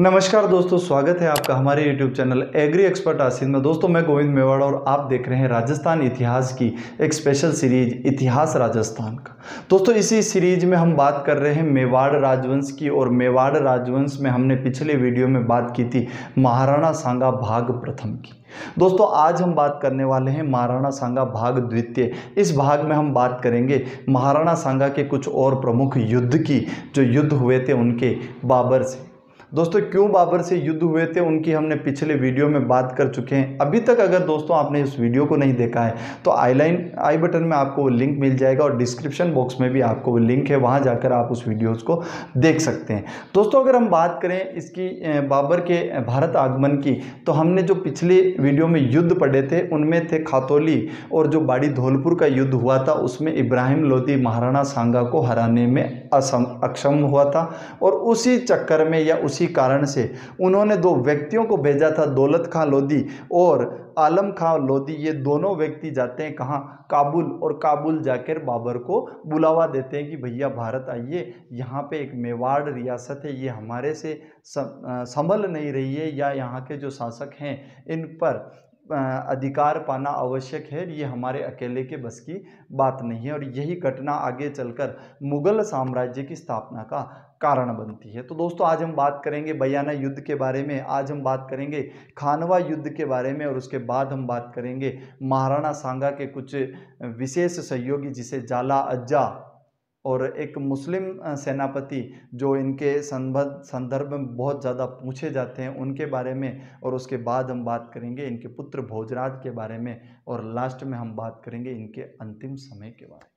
नमस्कार दोस्तों स्वागत है आपका हमारे YouTube चैनल एग्री एक्सपर्ट आसिन में दोस्तों मैं गोविंद मेवाड़ और आप देख रहे हैं राजस्थान इतिहास की एक स्पेशल सीरीज इतिहास राजस्थान का दोस्तों इसी सीरीज में हम बात कर रहे हैं मेवाड़ राजवंश की और मेवाड़ राजवंश में हमने पिछले वीडियो में बात की थी महाराणा सांगा भाग प्रथम की दोस्तों आज हम बात करने वाले हैं महाराणा सांगा भाग द्वितीय इस भाग में हम बात करेंगे महाराणा सांगा के कुछ और प्रमुख युद्ध की जो युद्ध हुए थे उनके बाबर से दोस्तों क्यों बाबर से युद्ध हुए थे उनकी हमने पिछले वीडियो में बात कर चुके हैं अभी तक अगर दोस्तों आपने इस वीडियो को नहीं देखा है तो आईलाइन आई बटन में आपको वो लिंक मिल जाएगा और डिस्क्रिप्शन बॉक्स में भी आपको वो लिंक है वहाँ जाकर आप उस वीडियोज़ को देख सकते हैं दोस्तों अगर हम बात करें इसकी बाबर के भारत आगमन की तो हमने जो पिछले वीडियो में युद्ध पढ़े थे उनमें थे खातोली और जो बाड़ी धौलपुर का युद्ध हुआ था उसमें इब्राहिम लोधी महाराणा सांगा को हराने में असम अक्षम हुआ था और उसी चक्कर में या उसी इसी कारण से उन्होंने दो व्यक्तियों को भेजा था दौलत खां लोधी और आलम खां लोधी ये दोनों व्यक्ति जाते हैं कहाँ काबुल और काबुल जाकर बाबर को बुलावा देते हैं कि भैया भारत आइए यहाँ पे एक मेवाड़ रियासत है ये हमारे से संभल नहीं रही है या यहाँ के जो शासक हैं इन पर अधिकार पाना आवश्यक है ये हमारे अकेले के बस की बात नहीं है और यही घटना आगे चलकर मुगल साम्राज्य की स्थापना का कारण बनती है तो दोस्तों आज हम बात करेंगे बयाना युद्ध के बारे में आज हम बात करेंगे खानवा युद्ध के बारे में और उसके बाद हम बात करेंगे महाराणा सांगा के कुछ विशेष सहयोगी जिसे जाला अज्जा और एक मुस्लिम सेनापति जो इनके संदर्भ में बहुत ज़्यादा पूछे जाते हैं उनके बारे में और उसके बाद हम बात करेंगे इनके पुत्र भोजराज के बारे में और लास्ट में हम बात करेंगे इनके अंतिम समय के बारे में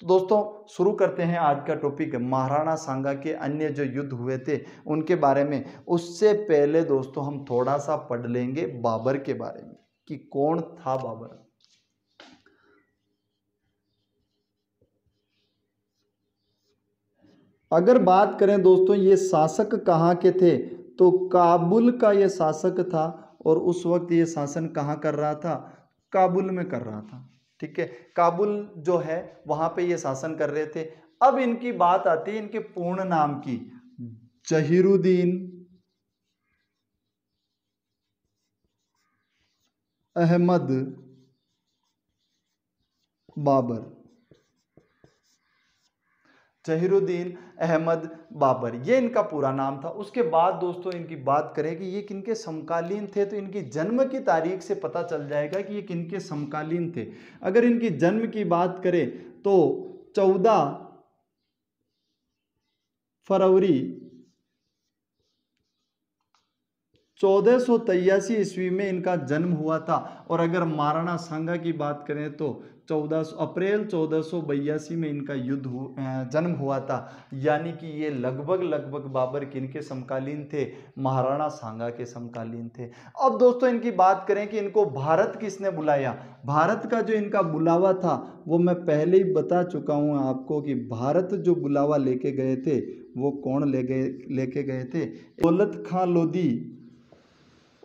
तो दोस्तों शुरू करते हैं आज का टॉपिक महाराणा सांगा के अन्य जो युद्ध हुए थे उनके बारे में उससे पहले दोस्तों हम थोड़ा सा पढ़ लेंगे बाबर के बारे में कि कौन था बाबर अगर बात करें दोस्तों ये शासक कहाँ के थे तो काबुल का ये शासक था और उस वक्त ये शासन कहाँ कर रहा था काबुल में कर रहा था ठीक है काबुल जो है वहां पे ये शासन कर रहे थे अब इनकी बात आती है इनके पूर्ण नाम की जहिरुद्दीन अहमद बाबर जहिरुद्दीन अहमद बाबर ये इनका पूरा नाम था उसके बाद दोस्तों इनकी बात करें कि ये किनके समकालीन थे तो इनकी जन्म की तारीख से पता चल जाएगा कि ये किनके समकालीन थे अगर इनकी जन्म की बात करें तो चौदह फरवरी चौदह सौ ईस्वी में इनका जन्म हुआ था और अगर महाराणा सांगा की बात करें तो चौदह अप्रैल चौदह में इनका युद्ध हु, जन्म हुआ था यानी कि ये लगभग लगभग बाबर किन के समकालीन थे महाराणा सांगा के समकालीन थे अब दोस्तों इनकी बात करें कि इनको भारत किसने बुलाया भारत का जो इनका बुलावा था वो मैं पहले ही बता चुका हूँ आपको कि भारत जो बुलावा लेके गए थे वो कौन ले गए लेके गए थे दौलत खां लोधी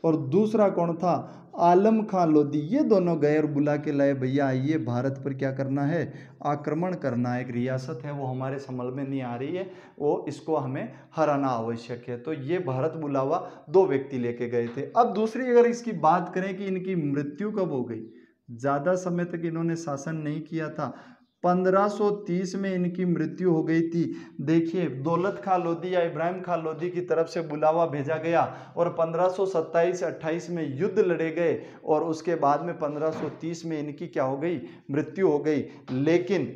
और दूसरा कौन था आलम खां लोधी ये दोनों गए और बुला के लाए भैया आइए भारत पर क्या करना है आक्रमण करना एक रियासत है वो हमारे संभल में नहीं आ रही है वो इसको हमें हराना आवश्यक है तो ये भारत बुलावा दो व्यक्ति लेके गए थे अब दूसरी अगर इसकी बात करें कि इनकी मृत्यु कब हो गई ज़्यादा समय तक इन्होंने शासन नहीं किया था 1530 में इनकी मृत्यु हो गई थी देखिए दौलत खा लोधी या इब्राहिम खा लोधी की तरफ से बुलावा भेजा गया और 1527-28 में युद्ध लड़े गए और उसके बाद में 1530 में इनकी क्या हो गई मृत्यु हो गई लेकिन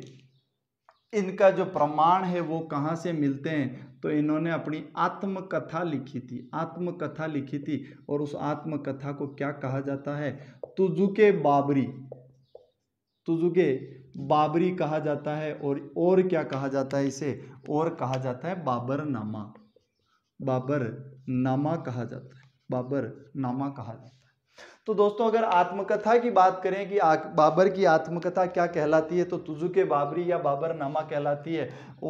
इनका जो प्रमाण है वो कहाँ से मिलते हैं तो इन्होंने अपनी आत्मकथा लिखी थी आत्मकथा लिखी थी और उस आत्मकथा को क्या कहा जाता है तुजुके बाबरी तुजुके बाबरी कहा जाता है और और क्या कहा जाता है इसे और कहा जाता है बाबरनामा बाबर नामा कहा जाता है बाबर नामा कहा जाता है तो दोस्तों अगर आत्मकथा की बात करें कि बाबर की आत्मकथा क्या कहलाती है तो तुजु के बाबरी या बाबर नामा कहलाती है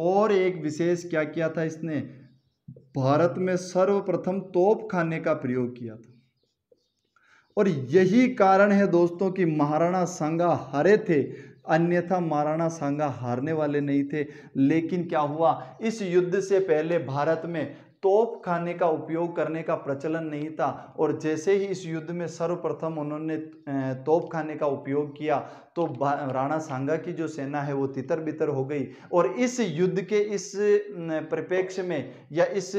और एक विशेष क्या किया था इसने भारत में सर्वप्रथम तोप खाने का प्रयोग किया था और यही कारण है दोस्तों कि महाराणा संगा हरे थे अन्यथा महाराणा सांगा हारने वाले नहीं थे लेकिन क्या हुआ इस युद्ध से पहले भारत में तोप खाने का उपयोग करने का प्रचलन नहीं था और जैसे ही इस युद्ध में सर्वप्रथम उन्होंने तोप खाने का उपयोग किया तो राणा सांगा की जो सेना है वो तितर बितर हो गई और इस युद्ध के इस परिप्रेक्ष्य में या इस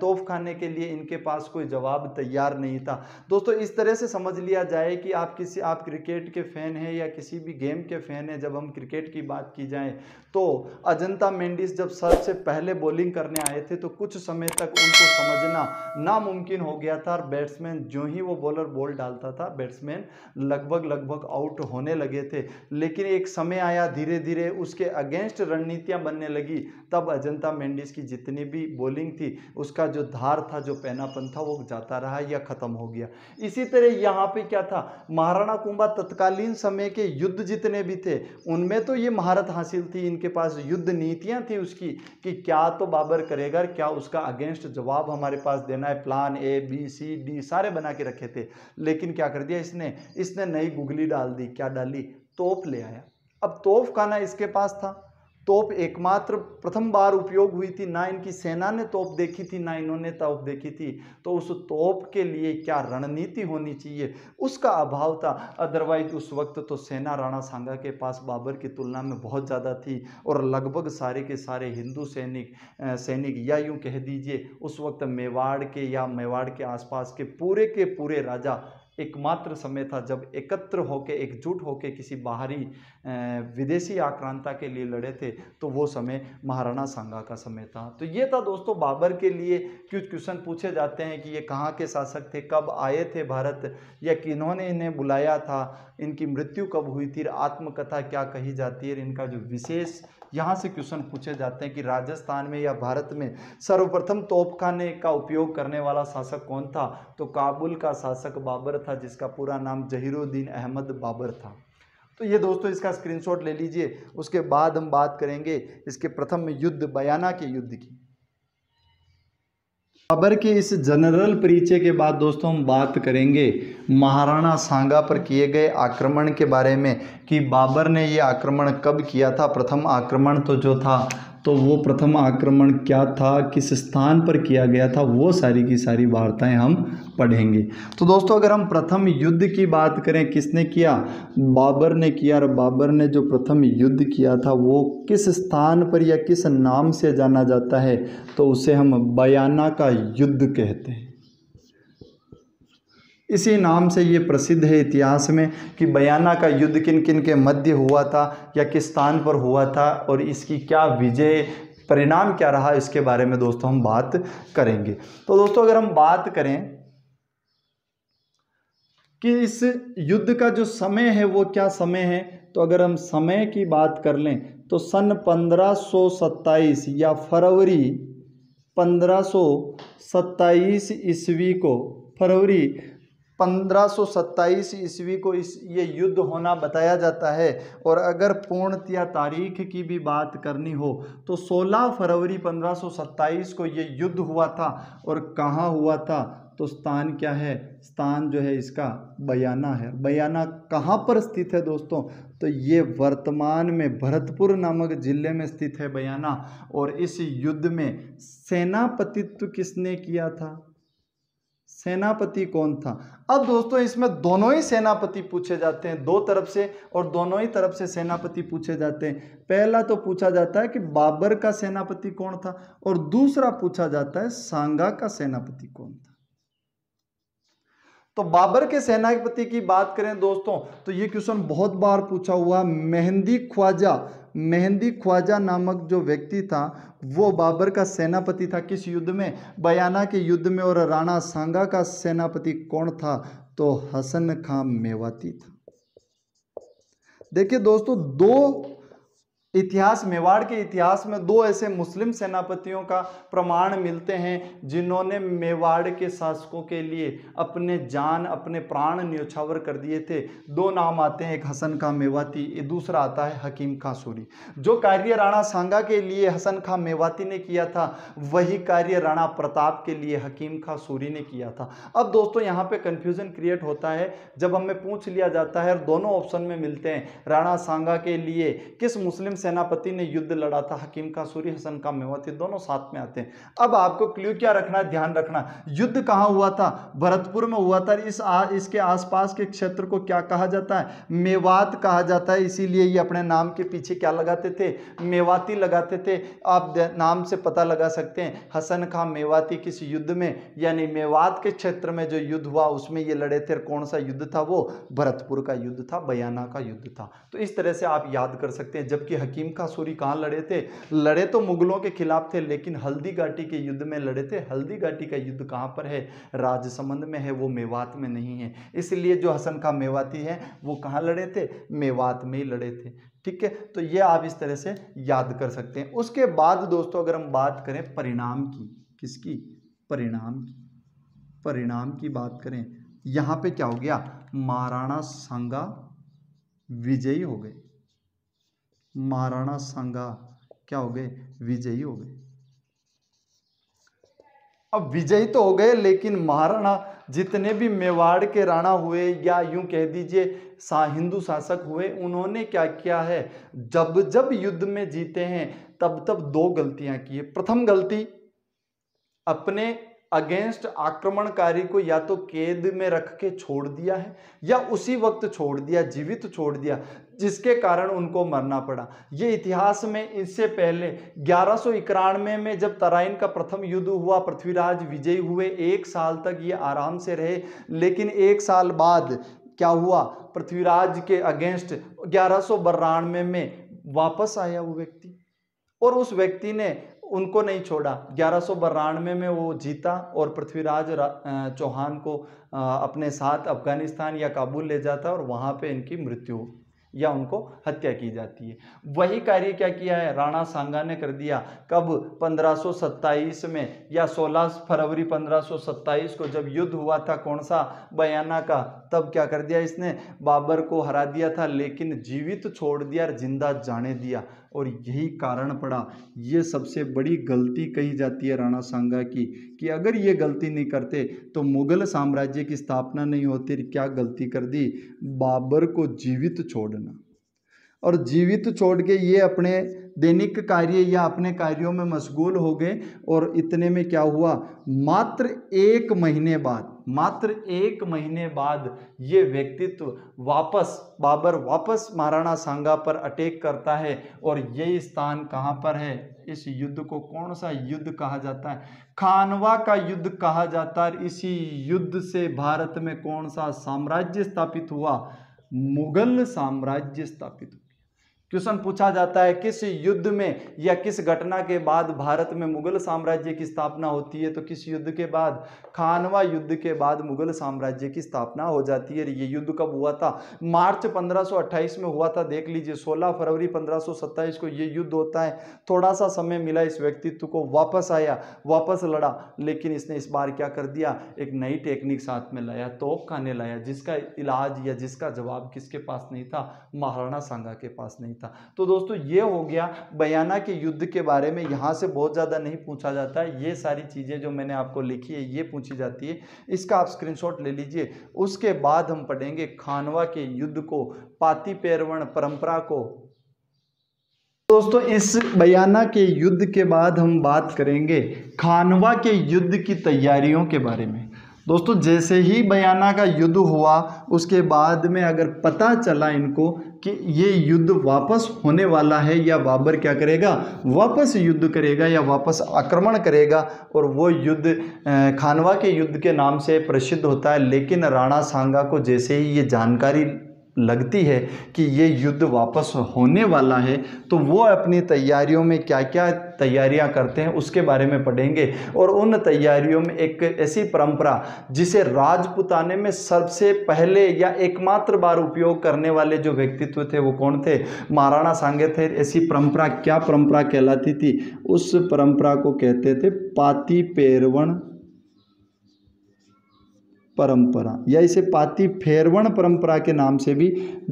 तोप खाने के लिए इनके पास कोई जवाब तैयार नहीं था दोस्तों इस तरह से समझ लिया जाए कि आप किसी आप क्रिकेट के फ़ैन हैं या किसी भी गेम के फ़ैन हैं जब हम क्रिकेट की बात की जाए तो अजंता मेंडिस जब सबसे पहले बॉलिंग करने आए थे तो कुछ समय तक उनको समझना नामुमकिन हो गया था और बैट्समैन जो ही वो बॉलर बॉल डालता था बैट्समैन लगभग लगभग आउट होने लगे थे लेकिन एक समय आया धीरे धीरे उसके अगेंस्ट रणनीतियाँ बनने लगी तब अजंता मेंडिस की जितनी भी बॉलिंग थी उसका जो धार था जो पैनापन था वो जाता रहा या ख़त्म हो गया इसी तरह यहाँ पे क्या था महाराणा कुंभा तत्कालीन समय के युद्ध जितने भी थे उनमें तो ये महारत हासिल थी इनके पास युद्ध नीतियाँ थी उसकी कि क्या तो बाबर करेगा क्या उसका अगेंस्ट अगेंस्ट जवाब हमारे पास देना है plan A B C D सारे बना के रखे थे लेकिन क्या कर दिया इसने इसने नई गुगली डाल दी क्या डाली तोप ले आया अब तोफ खाना इसके पास था तोप एकमात्र प्रथम बार उपयोग हुई थी ना इनकी सेना ने तोप देखी थी ना इन्होंने तोप देखी थी तो उस तोप के लिए क्या रणनीति होनी चाहिए उसका अभाव था अदरवाइज उस वक्त तो सेना राणा सांगा के पास बाबर की तुलना में बहुत ज़्यादा थी और लगभग सारे के सारे हिंदू सैनिक सैनिक या यूँ कह दीजिए उस वक्त मेवाड़ के या मेवाड़ के आसपास के पूरे के पूरे राजा एकमात्र समय था जब एकत्र होकर एकजुट होकर किसी बाहरी विदेशी आक्रांता के लिए लड़े थे तो वो समय महाराणा सांगा का समय था तो ये था दोस्तों बाबर के लिए कुछ क्वेश्चन पूछे जाते हैं कि ये कहाँ के शासक थे कब आए थे भारत या किन्होंने इन्हें बुलाया था इनकी मृत्यु कब हुई थी आत्मकथा क्या कही जाती है इनका जो विशेष यहाँ से क्वेश्चन पूछे जाते हैं कि राजस्थान में या भारत में सर्वप्रथम तोपखाने का उपयोग करने वाला शासक कौन था तो काबुल का शासक बाबर था जिसका पूरा नाम जहीरुद्दीन अहमद बाबर था तो ये दोस्तों इसका स्क्रीनशॉट ले लीजिए उसके बाद हम बात करेंगे इसके प्रथम युद्ध बयाना के युद्ध की खबर के इस जनरल परिचय के बाद दोस्तों हम बात करेंगे महाराणा सांगा पर किए गए आक्रमण के बारे में कि बाबर ने ये आक्रमण कब किया था प्रथम आक्रमण तो जो था तो वो प्रथम आक्रमण क्या था किस स्थान पर किया गया था वो सारी की सारी वार्ताएं हम पढ़ेंगे तो दोस्तों अगर हम प्रथम युद्ध की बात करें किसने किया बाबर ने किया और बाबर ने जो प्रथम युद्ध किया था वो किस स्थान पर या किस नाम से जाना जाता है तो उसे हम बयाना का युद्ध कहते हैं इसी नाम से ये प्रसिद्ध है इतिहास में कि बयाना का युद्ध किन किन के मध्य हुआ था या किस स्थान पर हुआ था और इसकी क्या विजय परिणाम क्या रहा इसके बारे में दोस्तों हम बात करेंगे तो दोस्तों अगर हम बात करें कि इस युद्ध का जो समय है वो क्या समय है तो अगर हम समय की बात कर लें तो सन 1527 या फरवरी 1527 ईस्वी को फरवरी 1527 ईस्वी को इस ये युद्ध होना बताया जाता है और अगर पूर्णतया तारीख की भी बात करनी हो तो 16 फरवरी 1527 को ये युद्ध हुआ था और कहाँ हुआ था तो स्थान क्या है स्थान जो है इसका बयाना है बयाना कहाँ पर स्थित है दोस्तों तो ये वर्तमान में भरतपुर नामक जिले में स्थित है बयाना और इस युद्ध में सेनापतित्व किसने किया था सेनापति कौन था अब दोस्तों इसमें दोनों ही सेनापति पूछे जाते हैं दो तरफ से और दोनों ही तरफ से सेनापति पूछे जाते हैं पहला तो पूछा जाता है कि बाबर का सेनापति कौन था और दूसरा पूछा जाता है सांगा का सेनापति कौन था तो बाबर के सेनापति की बात करें दोस्तों तो ये क्वेश्चन बहुत बार पूछा हुआ मेहंदी ख्वाजा मेहंदी ख्वाजा नामक जो व्यक्ति था वो बाबर का सेनापति था किस युद्ध में बयाना के युद्ध में और राणा सांगा का सेनापति कौन था तो हसन खां मेवाती था देखिए दोस्तों दो इतिहास मेवाड़ के इतिहास में दो ऐसे मुस्लिम सेनापतियों का प्रमाण मिलते हैं जिन्होंने मेवाड़ के शासकों के लिए अपने जान अपने प्राण न्योछावर कर दिए थे दो नाम आते हैं एक हसन खां मेवाती दूसरा आता है हकीम खां सूरी जो कार्य राणा सांगा के लिए हसन खां मेवाती ने किया था वही कार्य राणा प्रताप के लिए हकीम खां सूरी ने किया था अब दोस्तों यहाँ पर कन्फ्यूज़न क्रिएट होता है जब हमें पूछ लिया जाता है और दोनों ऑप्शन में मिलते हैं राणा सांगा के लिए किस मुस्लिम सेनापति ने युद्ध लड़ा था हकीम का सूरी हसन का मेवाती दोनों साथ में आते हैं अब आपको क्ल्यू क्या रखना है ध्यान रखना युद्ध कहाँ हुआ था भरतपुर में हुआ था इस आ, इसके आसपास के क्षेत्र को क्या कहा जाता है मेवात कहा जाता है इसीलिए ये अपने नाम के पीछे क्या लगाते थे मेवाती लगाते थे आप नाम से पता लगा सकते हैं हसन खां मेवाती किस युद्ध में यानी मेवात के क्षेत्र में जो युद्ध हुआ उसमें ये लड़े थे कौन सा युद्ध था वो भरतपुर का युद्ध था बयाना का युद्ध था तो इस तरह से आप याद कर सकते हैं जबकि हकीम सूरी कहाँ लड़े थे लड़े तो मुगलों के खिलाफ थे लेकिन हल्दी घाटी के युद्ध में लड़े थे हल्दी घाटी का युद्ध कहाँ पर है राजसमंद में है वो मेवात में नहीं है इसलिए जो हसन का मेवाती है वो कहाँ लड़े थे मेवात में ही लड़े थे ठीक है तो ये आप इस तरह से याद कर सकते हैं उसके बाद दोस्तों अगर हम बात करें परिणाम की किसकी परिणाम की परिणाम की बात करें यहाँ पे क्या हो गया महाराणा सांगा विजयी हो गए महाराणा सांगा क्या हो गए विजयी हो गए अब विजयी तो हो गए लेकिन महाराणा जितने भी मेवाड़ के राणा हुए या यूं कह दीजिए सा हिंदू शासक हुए उन्होंने क्या किया है जब जब युद्ध में जीते हैं तब तब दो गलतियां की है प्रथम गलती अपने अगेंस्ट आक्रमणकारी को या तो कैद में रख के छोड़ दिया है या उसी वक्त छोड़ दिया जीवित छोड़ दिया जिसके कारण उनको मरना पड़ा ये इतिहास में इससे पहले ग्यारह में जब तराइन का प्रथम युद्ध हुआ पृथ्वीराज विजयी हुए एक साल तक ये आराम से रहे लेकिन एक साल बाद क्या हुआ पृथ्वीराज के अगेंस्ट ग्यारह में वापस आया वो व्यक्ति और उस व्यक्ति ने उनको नहीं छोड़ा ग्यारह में वो जीता और पृथ्वीराज चौहान को अपने साथ अफगानिस्तान या काबुल ले जाता और वहाँ पे इनकी मृत्यु या उनको हत्या की जाती है वही कार्य क्या किया है राणा सांगा ने कर दिया कब 1527 में या 16 फरवरी 1527 को जब युद्ध हुआ था कौन सा बयाना का तब क्या कर दिया इसने बाबर को हरा दिया था लेकिन जीवित छोड़ दिया और जिंदा जाने दिया और यही कारण पड़ा ये सबसे बड़ी गलती कही जाती है राणा सांगा की कि अगर ये गलती नहीं करते तो मुगल साम्राज्य की स्थापना नहीं होती क्या गलती कर दी बाबर को जीवित छोड़ना और जीवित छोड़ के ये अपने दैनिक कार्य या अपने कार्यों में मशगूल हो गए और इतने में क्या हुआ मात्र एक महीने बाद मात्र एक महीने बाद ये व्यक्तित्व वापस बाबर वापस महाराणा सांगा पर अटैक करता है और ये स्थान कहाँ पर है इस युद्ध को कौन सा युद्ध कहा जाता है खानवा का युद्ध कहा जाता है इसी युद्ध से भारत में कौन सा साम्राज्य स्थापित हुआ मुगल साम्राज्य स्थापित क्वेश्चन पूछा जाता है किस युद्ध में या किस घटना के बाद भारत में मुगल साम्राज्य की स्थापना होती है तो किस युद्ध के बाद खानवा युद्ध के बाद मुगल साम्राज्य की स्थापना हो जाती है ये युद्ध कब हुआ था मार्च 1528 में हुआ था देख लीजिए 16 फरवरी 1527 को ये युद्ध होता है थोड़ा सा समय मिला इस व्यक्तित्व को वापस आया वापस लड़ा लेकिन इसने इस बार क्या कर दिया एक नई टेक्निक साथ में लाया तोप खाने लाया जिसका इलाज या जिसका जवाब किसके पास नहीं था महाराणा सांगा के पास नहीं था तो दोस्तों ये हो गया बयाना के युद्ध के बारे में यहाँ से बहुत ज़्यादा नहीं पूछा जाता ये सारी चीज़ें जो मैंने आपको लिखी है ये पूछी जाती है इसका आप स्क्रीन ले लीजिए उसके बाद हम पढ़ेंगे खानवा के युद्ध को पाति पैरवण परंपरा को दोस्तों इस बयाना के युद्ध के बाद हम बात करेंगे खानवा के युद्ध की तैयारियों के बारे में दोस्तों जैसे ही बयाना का युद्ध हुआ उसके बाद में अगर पता चला इनको कि ये युद्ध वापस होने वाला है या बाबर क्या करेगा वापस युद्ध करेगा या वापस आक्रमण करेगा और वो युद्ध खानवा के युद्ध के नाम से प्रसिद्ध होता है लेकिन राणा सांगा को जैसे ही ये जानकारी लगती है कि ये युद्ध वापस होने वाला है तो वो अपनी तैयारियों में क्या क्या तैयारियां करते हैं उसके बारे में पढ़ेंगे और उन तैयारियों में एक ऐसी परंपरा जिसे राजपुताने में सबसे पहले या एकमात्र बार उपयोग करने वाले जो व्यक्तित्व थे वो कौन थे महाराणा सांगे थे ऐसी परंपरा क्या परंपरा कहलाती थी उस परंपरा को कहते थे पाति पेरवण परंपरा या इसे पाती फेरवण परंपरा के नाम से भी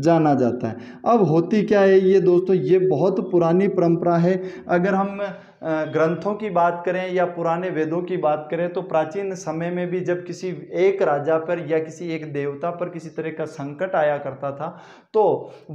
जाना जाता है अब होती क्या है ये दोस्तों ये बहुत पुरानी परंपरा है अगर हम ग्रंथों की बात करें या पुराने वेदों की बात करें तो प्राचीन समय में भी जब किसी एक राजा पर या किसी एक देवता पर किसी तरह का संकट आया करता था तो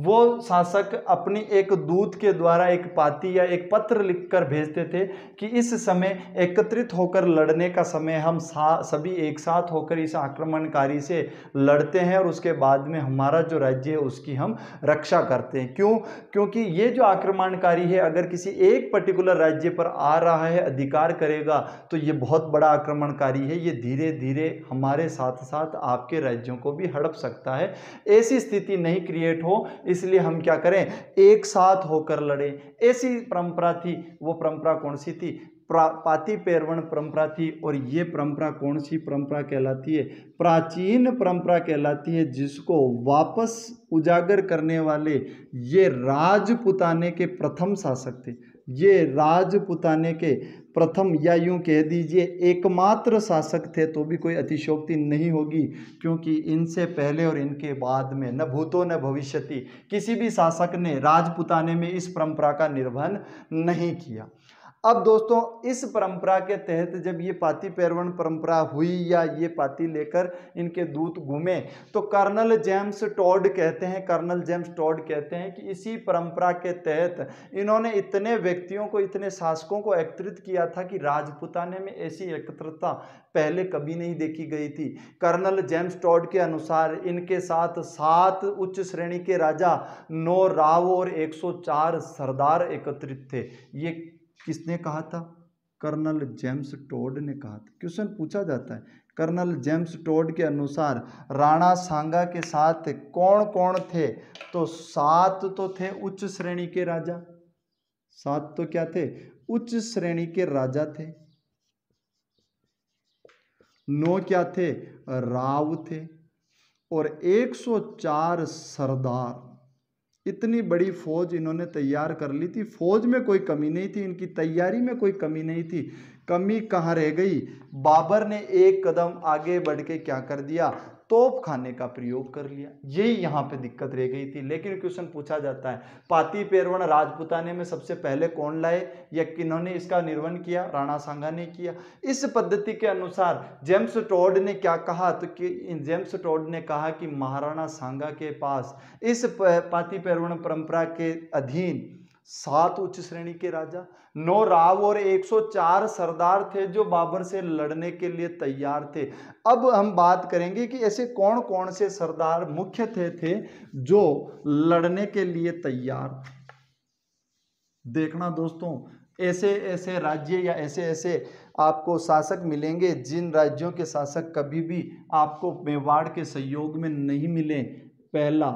वो शासक अपनी एक दूत के द्वारा एक पाती या एक पत्र लिखकर भेजते थे कि इस समय एकत्रित होकर लड़ने का समय हम सभी एक साथ होकर इस आक्रमणकारी से लड़ते हैं और उसके बाद में हमारा जो राज्य है उसकी हम रक्षा करते हैं क्यों क्योंकि ये जो आक्रमणकारी है अगर किसी एक पर्टिकुलर राज्य पर आ रहा है अधिकार करेगा तो ये बहुत बड़ा आक्रमणकारी है ये धीरे धीरे हमारे साथ साथ आपके राज्यों को भी हड़प सकता है ऐसी स्थिति नहीं क्रिएट हो इसलिए हम क्या करें एक साथ होकर लड़ें ऐसी परंपरा थी वो परंपरा कौन सी थी पाति पेरवण परंपरा थी और ये परंपरा कौन सी परंपरा कहलाती है प्राचीन परंपरा कहलाती है जिसको वापस उजागर करने वाले ये राजपुताने के प्रथम शासक थे ये राजपुताने के प्रथम या यूं कह दीजिए एकमात्र शासक थे तो भी कोई अतिशोक्ति नहीं होगी क्योंकि इनसे पहले और इनके बाद में न भूतो न भविष्यति किसी भी शासक ने राजपुताने में इस परंपरा का निर्वहन नहीं किया अब दोस्तों इस परंपरा के तहत जब ये पाती पैरवन परंपरा हुई या ये पाती लेकर इनके दूत घूमे तो कर्नल जेम्स टॉड कहते हैं कर्नल जेम्स टॉड कहते हैं कि इसी परंपरा के तहत इन्होंने इतने व्यक्तियों को इतने शासकों को एकत्रित किया था कि राजपुताने में ऐसी एकत्रता पहले कभी नहीं देखी गई थी कर्नल जेम्स टॉड के अनुसार इनके साथ सात उच्च श्रेणी के राजा नौ राव और एक सरदार एकत्रित थे ये किसने कहा था कर्नल जेम्स टोड ने कहा था क्वेश्चन पूछा जाता है कर्नल जेम्स टोड के अनुसार राणा सांगा के साथ कौन कौन थे तो सात तो थे उच्च श्रेणी के राजा सात तो क्या थे उच्च श्रेणी के राजा थे नौ क्या थे राव थे और 104 सरदार इतनी बड़ी फौज इन्होंने तैयार कर ली थी फौज में कोई कमी नहीं थी इनकी तैयारी में कोई कमी नहीं थी कमी कहाँ रह गई बाबर ने एक कदम आगे बढ़ के क्या कर दिया तोप खाने का प्रयोग कर लिया यही यहाँ पे दिक्कत रह गई थी लेकिन क्वेश्चन पूछा जाता है पाती पेरवण राजपुताने में सबसे पहले कौन लाए या किन्होंने इसका निर्वहन किया राणा सांगा ने किया इस पद्धति के अनुसार जेम्स टोड ने क्या कहा तो कि जेम्स टोड ने कहा कि महाराणा सांगा के पास इस पाती पेरवण परंपरा के अधीन सात उच्च श्रेणी के राजा नौ राव और 104 सरदार थे जो बाबर से लड़ने के लिए तैयार थे अब हम बात करेंगे कि ऐसे कौन कौन से सरदार मुख्य थे, थे जो लड़ने के लिए तैयार थे देखना दोस्तों ऐसे ऐसे राज्य या ऐसे ऐसे आपको शासक मिलेंगे जिन राज्यों के शासक कभी भी आपको मेवाड़ के सहयोग में नहीं मिले पहला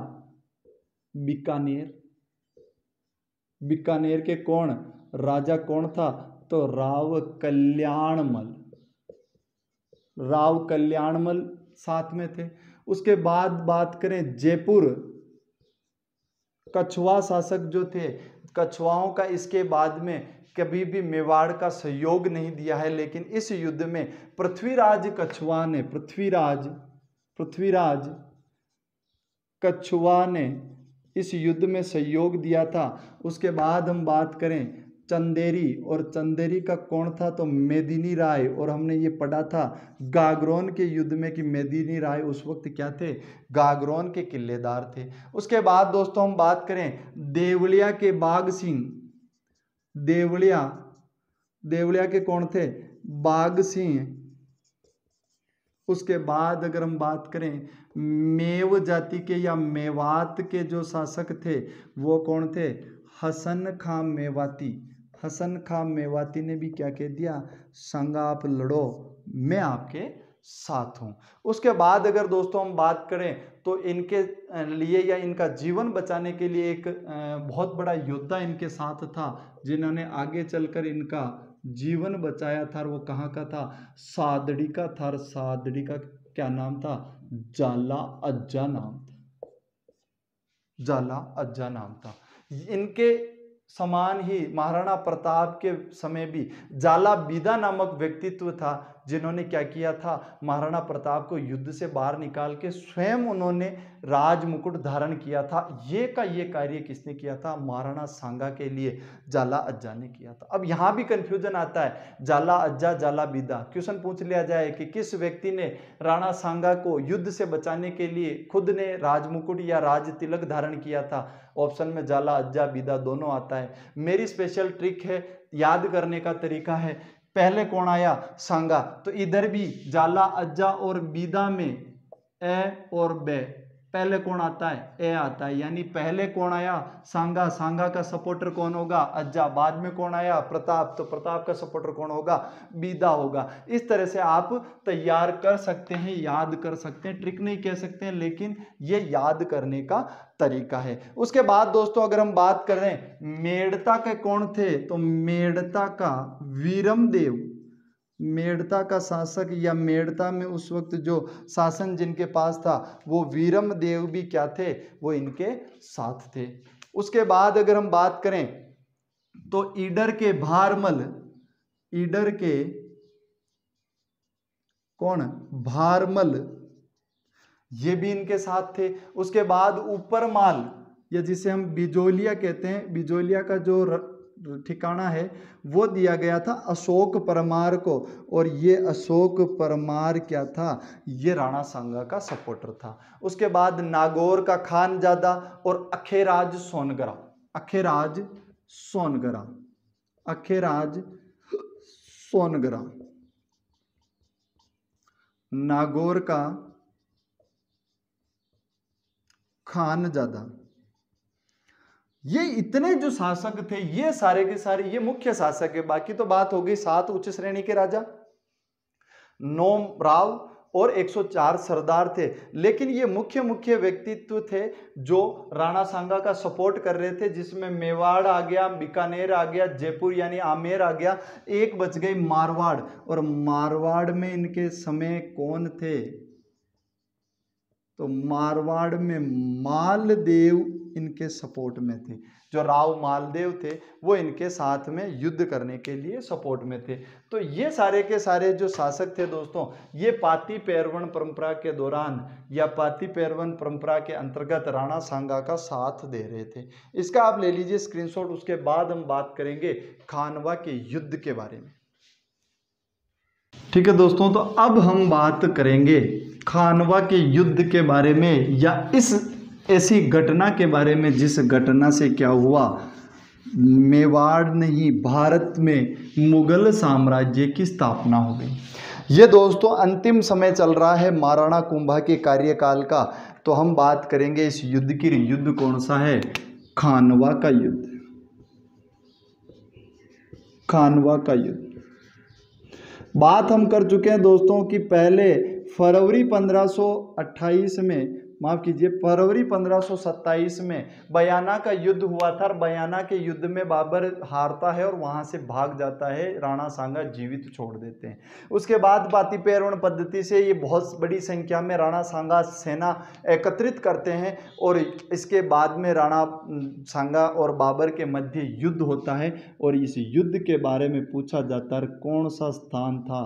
बीकानेर बीकानेर के कौन राजा कौन था तो राव कल्याणमल राव कल्याणमल साथ में थे उसके बाद बात करें जयपुर कछुआ शासक जो थे कछुआओं का इसके बाद में कभी भी मेवाड़ का सहयोग नहीं दिया है लेकिन इस युद्ध में पृथ्वीराज कछुआ ने पृथ्वीराज पृथ्वीराज कछुआ ने इस युद्ध में सहयोग दिया था उसके बाद हम बात करें चंदेरी और चंदेरी का कौन था तो मेदिनी राय और हमने ये पढ़ा था गागरोन के युद्ध में कि मेदिनी राय उस वक्त क्या थे गागरोन के किलेदार थे उसके बाद दोस्तों हम बात करें देवलिया के बाघ सिंह देवलिया देवलिया के कौन थे बाघ सिंह उसके बाद अगर हम बात करें मेव जाति के या मेवात के जो शासक थे वो कौन थे हसन खां मेवाती हसन खां मेवाती ने भी क्या कह दिया संग आप लड़ो मैं आपके साथ हूँ उसके बाद अगर दोस्तों हम बात करें तो इनके लिए या इनका जीवन बचाने के लिए एक बहुत बड़ा योद्धा इनके साथ था जिन्होंने आगे चलकर इनका जीवन बचाया था वो कहाँ का था सादड़ी का था सादड़ी का क्या नाम था जाला अज्जा नाम था जाला अज्जा नाम था इनके समान ही महाराणा प्रताप के समय भी जाला बीदा नामक व्यक्तित्व था जिन्होंने क्या किया था महाराणा प्रताप को युद्ध से बाहर निकाल के स्वयं उन्होंने राज मुकुट धारण किया था ये का ये कार्य किसने किया था महाराणा सांगा के लिए जाला अज्जा ने किया था अब यहाँ भी कन्फ्यूजन आता है जाला अज्जा जाला बिदा क्वेश्चन पूछ लिया जाए कि किस व्यक्ति ने राणा सांगा को युद्ध से बचाने के लिए खुद ने राज मुकुट या राज तिलक धारण किया था ऑप्शन में जाला अज्जा बिदा दोनों आता है मेरी स्पेशल ट्रिक है याद करने का तरीका है पहले कौन आया सांगा तो इधर भी जाला अज्जा और बीदा में ए और बे पहले कौन आता है ए आता है यानी पहले कौन आया सांगा सांगा का सपोर्टर कौन होगा अज्जा बाद में कौन आया प्रताप तो प्रताप का सपोर्टर कौन होगा बीदा होगा इस तरह से आप तैयार कर सकते हैं याद कर सकते हैं ट्रिक नहीं कह सकते हैं लेकिन ये याद करने का तरीका है उसके बाद दोस्तों अगर हम बात करें मेड़ता के कौन थे तो मेड़ता का वीरम देव मेड़ता का शासक या मेड़ता में उस वक्त जो शासन जिनके पास था वो वीरम देव भी क्या थे वो इनके साथ थे उसके बाद अगर हम बात करें तो ईडर के भारमल ईडर के कौन भारमल ये भी इनके साथ थे उसके बाद ऊपरमाल या जिसे हम बिजोलिया कहते हैं बिजोलिया का जो र... ठिकाना है वो दिया गया था अशोक परमार को और ये अशोक परमार क्या था ये राणा सांगा का सपोर्टर था उसके बाद नागौर का खान ज्यादा और अखेराज सोनगरा अखेराज सोनगरा अखेराज सोनगरा नागौर का खान ज्यादा ये इतने जो शासक थे ये सारे के सारे ये मुख्य शासक है बाकी तो बात हो गई सात उच्च श्रेणी के राजा नौ राव और 104 सरदार थे लेकिन ये मुख्य मुख्य व्यक्तित्व थे जो राणा सांगा का सपोर्ट कर रहे थे जिसमें मेवाड़ आ गया बीकानेर आ गया जयपुर यानी आमेर आ गया एक बच गई मारवाड़ और मारवाड़ में इनके समय कौन थे तो मारवाड़ में मालदेव इनके सपोर्ट में थे जो राव मालदेव थे वो इनके साथ में युद्ध करने के लिए सपोर्ट में थे तो ये सारे के सारे जो शासक थे दोस्तों ये पाती पैरवन परंपरा के दौरान या पाती पैरवन परंपरा के अंतर्गत राणा सांगा का साथ दे रहे थे इसका आप ले लीजिए स्क्रीनशॉट उसके बाद हम बात करेंगे खानवा के युद्ध के बारे में ठीक है दोस्तों तो अब हम बात करेंगे खानवा के युद्ध के बारे में या इस ऐसी घटना के बारे में जिस घटना से क्या हुआ मेवाड़ नहीं भारत में मुगल साम्राज्य की स्थापना हो गई ये दोस्तों अंतिम समय चल रहा है महाराणा कुंभा के कार्यकाल का तो हम बात करेंगे इस युद्ध की युद्ध कौन सा है खानवा का युद्ध खानवा का युद्ध बात हम कर चुके हैं दोस्तों कि पहले फरवरी 1528 में माफ़ कीजिए फरवरी 1527 में बयाना का युद्ध हुआ था और बयाना के युद्ध में बाबर हारता है और वहाँ से भाग जाता है राणा सांगा जीवित छोड़ देते हैं उसके बाद बातिपेरोण पद्धति से ये बहुत बड़ी संख्या में राणा सांगा सेना एकत्रित करते हैं और इसके बाद में राणा सांगा और बाबर के मध्य युद्ध होता है और इस युद्ध के बारे में पूछा जाता है कौन सा स्थान था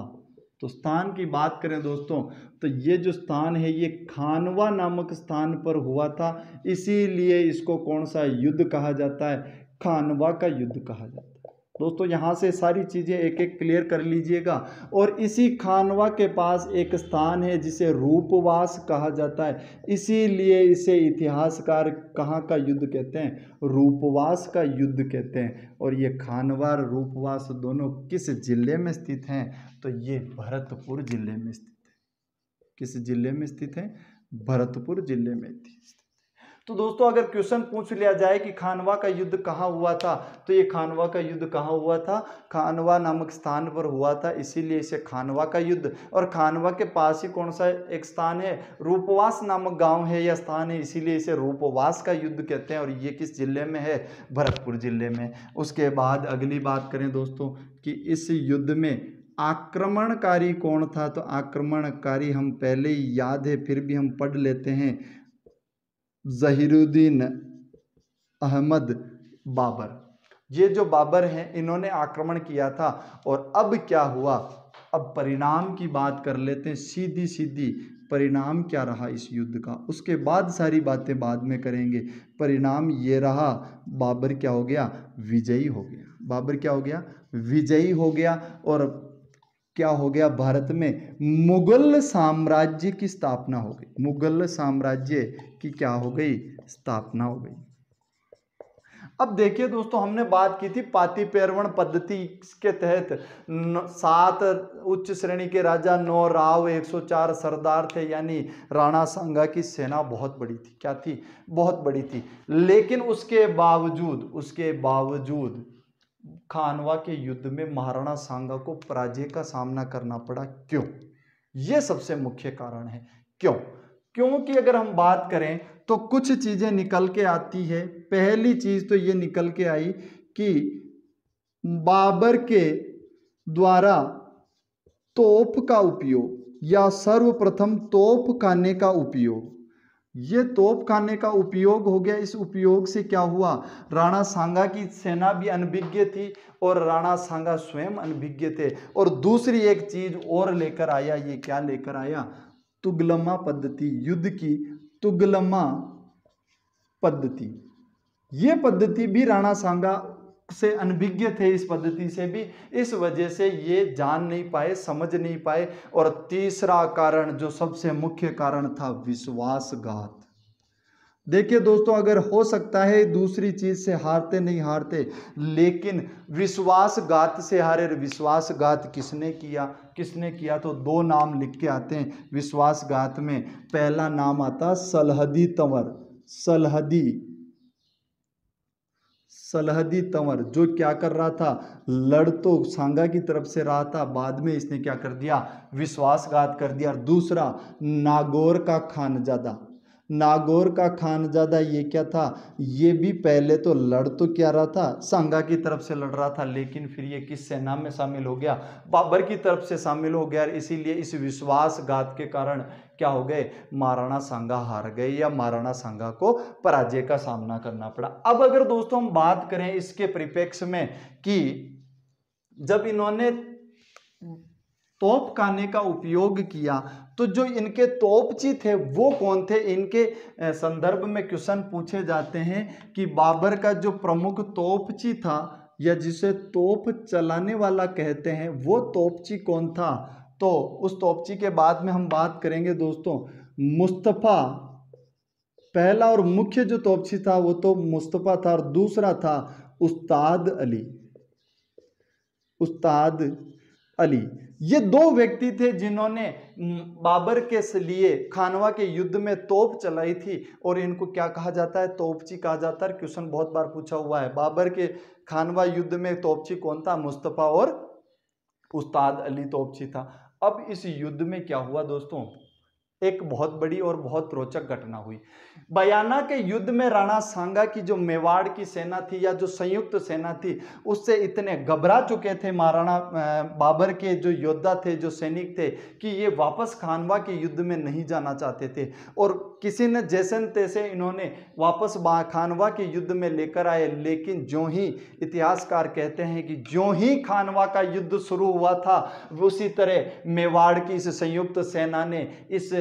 तो स्थान की बात करें दोस्तों तो ये जो स्थान है ये खानवा नामक स्थान पर हुआ था इसीलिए इसको कौन सा युद्ध कहा जाता है खानवा का युद्ध कहा जाता है दोस्तों यहाँ से सारी चीज़ें एक एक क्लियर कर लीजिएगा और इसी खानवा के पास एक स्थान है जिसे रूपवास कहा जाता है इसीलिए इसे इतिहासकार कहाँ का युद्ध कहते हैं रूपवास का युद्ध कहते हैं और ये खानवा रूपवास दोनों किस जिले में स्थित हैं तो ये भरतपुर जिले में स्थित है किस जिले में स्थित है भरतपुर जिले में स्थित तो दोस्तों अगर क्वेश्चन पूछ लिया जाए कि खानवा का युद्ध कहाँ हुआ था तो ये खानवा का युद्ध कहाँ हुआ था खानवा नामक स्थान पर हुआ था इसीलिए इसे खानवा का युद्ध और खानवा के पास ही कौन सा एक स्थान है रूपवास नामक गांव है यह स्थान है इसीलिए इसे रूपवास का युद्ध कहते हैं और ये किस जिले में है भरतपुर जिले में उसके बाद अगली बात करें दोस्तों कि इस युद्ध में आक्रमणकारी कौन था तो आक्रमणकारी हम पहले ही याद है फिर भी हम पढ़ लेते हैं जहीरुद्दीन अहमद बाबर ये जो बाबर हैं इन्होंने आक्रमण किया था और अब क्या हुआ अब परिणाम की बात कर लेते हैं सीधी सीधी परिणाम क्या रहा इस युद्ध का उसके बाद सारी बातें बाद में करेंगे परिणाम ये रहा बाबर क्या हो गया विजयी हो गया बाबर क्या हो गया विजयी हो गया और क्या हो गया भारत में मुगल साम्राज्य की स्थापना हो गई मुगल साम्राज्य की क्या हो गई स्थापना हो गई अब देखिए दोस्तों हमने बात की थी पाति पेरवण पद्धति के तहत सात उच्च श्रेणी के राजा नौ राव 104 सरदार थे यानी राणा सांगा की सेना बहुत बड़ी थी क्या थी बहुत बड़ी थी लेकिन उसके बावजूद उसके बावजूद खानवा के युद्ध में महाराणा सांगा को पराजय का सामना करना पड़ा क्यों ये सबसे मुख्य कारण है क्यों क्योंकि अगर हम बात करें तो कुछ चीज़ें निकल के आती है पहली चीज़ तो ये निकल के आई कि बाबर के द्वारा तोप का उपयोग या सर्वप्रथम तोप खाने का उपयोग ये तोप खाने का उपयोग हो गया इस उपयोग से क्या हुआ राणा सांगा की सेना भी अनभिज्ञ थी और राणा सांगा स्वयं अनभिज्ञ थे और दूसरी एक चीज और लेकर आया ये क्या लेकर आया तुगलमा पद्धति युद्ध की तुगलमा पद्धति ये पद्धति भी राणा सांगा से अनभिज्ञ थे इस पद्धति से भी इस वजह से ये जान नहीं पाए समझ नहीं पाए और तीसरा कारण जो सबसे मुख्य कारण था विश्वासघात देखिए दोस्तों अगर हो सकता है दूसरी चीज से हारते नहीं हारते लेकिन विश्वासघात से हारे विश्वासघात किसने किया किसने किया तो दो नाम लिख के आते हैं विश्वासघात में पहला नाम आता सलहदी तंवर सलहदी सलहदी तंवर जो क्या कर रहा था लड़ तो सांगा की तरफ से रहा था बाद में इसने क्या कर दिया विश्वासघात कर दिया और दूसरा नागौर का खानजादा नागौर का खानजादा ये क्या था ये भी पहले तो लड़ तो क्या रहा था सांगा की तरफ से लड़ रहा था लेकिन फिर ये किस सेना में शामिल हो गया बाबर की तरफ से शामिल हो गया इसीलिए इस विश्वासघात के कारण क्या हो गए महाराणा सांगा हार गए या महाराणा सांगा को पराजय का सामना करना पड़ा अब अगर दोस्तों हम बात करें इसके परिप्रेक्ष्य में कि जब इन्होंने तोपकाने का उपयोग किया तो जो इनके तोपची थे वो कौन थे इनके संदर्भ में क्वेश्चन पूछे जाते हैं कि बाबर का जो प्रमुख तोपची था या जिसे तोप चलाने वाला कहते हैं वो तोपची कौन था तो उस तोपची के बाद में हम बात करेंगे दोस्तों मुस्तफ़ा पहला और मुख्य जो तोपची था वो तो मुस्तफ़ा था और दूसरा था उस्ताद अली उस्ताद अली ये दो व्यक्ति थे जिन्होंने बाबर के लिए खानवा के युद्ध में तोप चलाई थी और इनको क्या कहा जाता है तोपची कहा जाता है क्वेश्चन बहुत बार पूछा हुआ है बाबर के खानवा युद्ध में तोपची कौन था मुस्तफ़ा और उस्ताद अली तोपची था अब इस युद्ध में क्या हुआ दोस्तों एक बहुत बड़ी और बहुत रोचक घटना हुई बयाना के युद्ध में राणा सांगा की जो मेवाड़ की सेना थी या जो संयुक्त सेना थी उससे इतने घबरा चुके थे महाराणा बाबर के जो योद्धा थे जो सैनिक थे कि ये वापस खानवा के युद्ध में नहीं जाना चाहते थे और किसी ने जैसे तैसे इन्होंने वापस खानवा के युद्ध में लेकर आए लेकिन जो ही इतिहासकार कहते हैं कि जो ही खानवा का युद्ध शुरू हुआ था उसी तरह मेवाड़ की इस संयुक्त सेना ने इस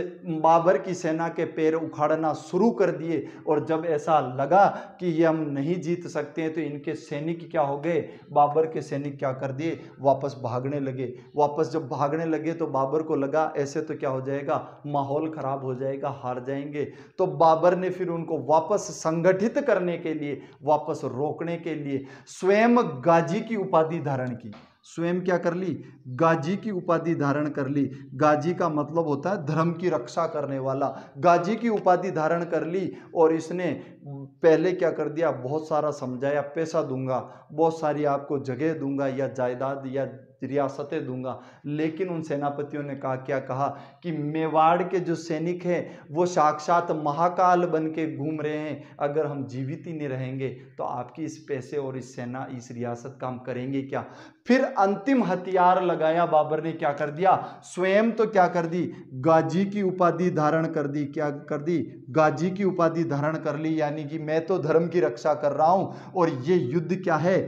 बाबर की सेना के पैर उखाड़ना शुरू कर दिए और जब ऐसा लगा कि ये हम नहीं जीत सकते हैं तो इनके सैनिक क्या हो गए बाबर के सैनिक क्या कर दिए वापस भागने लगे वापस जब भागने लगे तो बाबर को लगा ऐसे तो क्या हो जाएगा माहौल ख़राब हो जाएगा हार जाएंगे तो बाबर ने फिर उनको वापस संगठित करने के लिए वापस रोकने के लिए स्वयं गाजी की उपाधि धारण की स्वयं क्या कर ली गाजी की उपाधि धारण कर ली गाजी का मतलब होता है धर्म की रक्षा करने वाला गाजी की उपाधि धारण कर ली और इसने पहले क्या कर दिया बहुत सारा समझाया पैसा दूंगा बहुत सारी आपको जगह दूंगा या जायदाद या रियासतें दूंगा लेकिन उन सेनापतियों ने कहा क्या कहा कि मेवाड़ के जो सैनिक हैं वो साक्षात महाकाल बन के घूम रहे हैं अगर हम जीवित ही नहीं रहेंगे तो आपकी इस पैसे और इस सेना इस रियासत का हम करेंगे क्या फिर अंतिम हथियार लगाया बाबर ने क्या कर दिया स्वयं तो क्या कर दी गाजी की उपाधि धारण कर दी क्या कर दी गाजी की उपाधि धारण कर ली यानी कि मैं तो धर्म की रक्षा कर रहा हूं और ये युद्ध क्या है